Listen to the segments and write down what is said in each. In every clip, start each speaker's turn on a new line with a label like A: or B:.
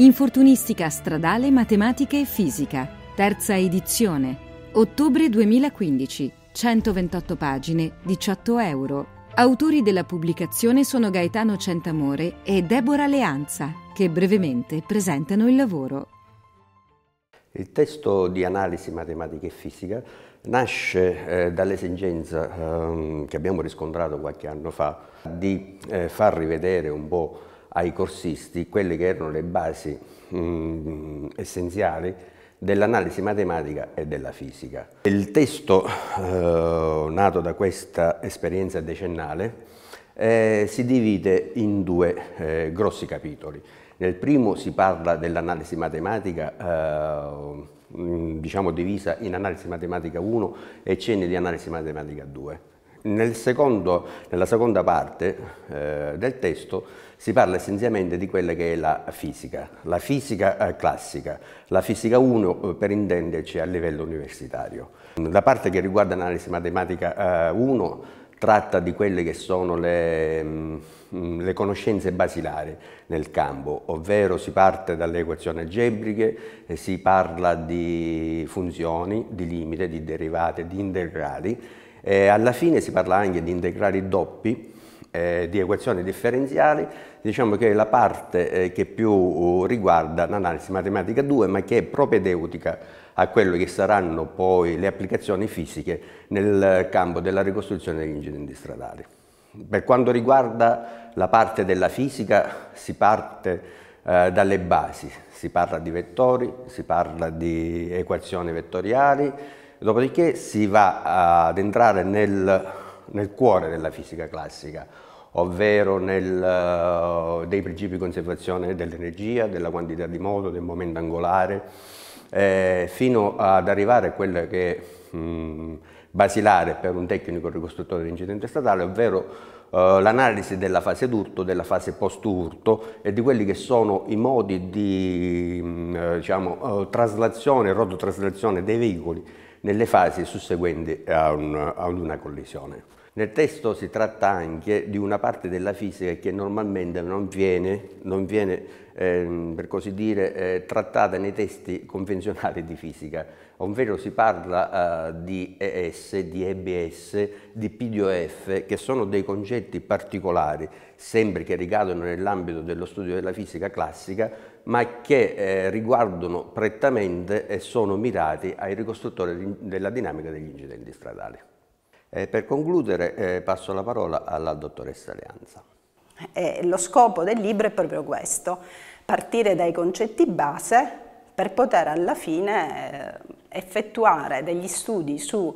A: Infortunistica stradale, matematica e fisica, terza edizione, ottobre 2015, 128 pagine, 18 euro. Autori della pubblicazione sono Gaetano Centamore e Deborah Leanza, che brevemente presentano il lavoro.
B: Il testo di analisi matematica e fisica nasce eh, dall'esigenza ehm, che abbiamo riscontrato qualche anno fa di eh, far rivedere un po' ai corsisti quelle che erano le basi mh, mm, essenziali dell'analisi matematica e della fisica. Il testo eh, nato da questa esperienza decennale eh, si divide in due eh, grossi capitoli. Nel primo si parla dell'analisi matematica, eh, mm, diciamo divisa in analisi matematica 1 e cenni di analisi matematica 2. Nel secondo, nella seconda parte eh, del testo si parla essenzialmente di quella che è la fisica, la fisica eh, classica, la fisica 1 eh, per intenderci a livello universitario. La parte che riguarda l'analisi matematica 1 eh, tratta di quelle che sono le, mm, mm, le, conoscenze basilari nel campo, ovvero si parte dalle equazioni algebriche, si parla di funzioni, di limite, di derivate, di integrali eh, alla fine si parla anche di integrali doppi, eh, di equazioni differenziali, diciamo che è la parte eh, che più uh, riguarda l'analisi matematica 2, ma che è propedeutica a quello che saranno poi le applicazioni fisiche nel campo della ricostruzione degli incidenti stradali. Per quanto riguarda la parte della fisica, si parte eh, dalle basi, si parla di vettori, si parla di equazioni vettoriali, dopodiché si va ad entrare nel, nel cuore della fisica classica, ovvero nel, eh, dei principi di conservazione dell'energia, della quantità di moto, del momento angolare, eh, fino ad arrivare a quello che è mm, basilare per un tecnico ricostruttore di incidente statale, ovvero eh, l'analisi della fase d'urto, della fase post-urto e di quelli che sono i modi di mm, eh, diciamo, traslazione, rototraslazione dei veicoli nelle fasi susseguenti a, un, a una collisione. Nel testo si tratta anche di una parte della fisica che normalmente non viene, non viene ehm, per così dire, eh, trattata nei testi convenzionali di fisica, ovvero si parla eh, di ES, di EBS, di PDOF, che sono dei concetti particolari, sempre che ricadono nell'ambito dello studio della fisica classica, ma che eh, riguardano prettamente e sono mirati ai ricostruttori della dinamica degli incidenti stradali. Eh, per concludere eh, passo la parola alla dottoressa Leanza.
A: Eh, lo scopo del libro è proprio questo, partire dai concetti base per poter alla fine eh, effettuare degli studi su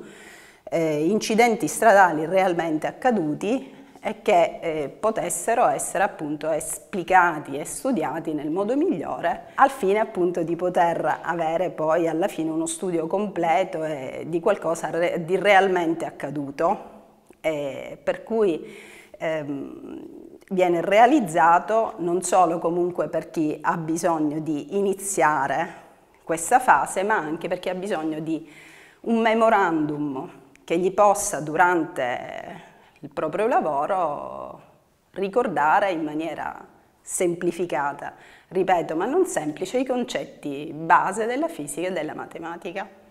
A: eh, incidenti stradali realmente accaduti e che eh, potessero essere appunto esplicati e studiati nel modo migliore al fine appunto di poter avere poi alla fine uno studio completo eh, di qualcosa re di realmente accaduto eh, per cui ehm, viene realizzato non solo comunque per chi ha bisogno di iniziare questa fase ma anche per chi ha bisogno di un memorandum che gli possa durante il proprio lavoro ricordare in maniera semplificata, ripeto, ma non semplice, i concetti base della fisica e della matematica.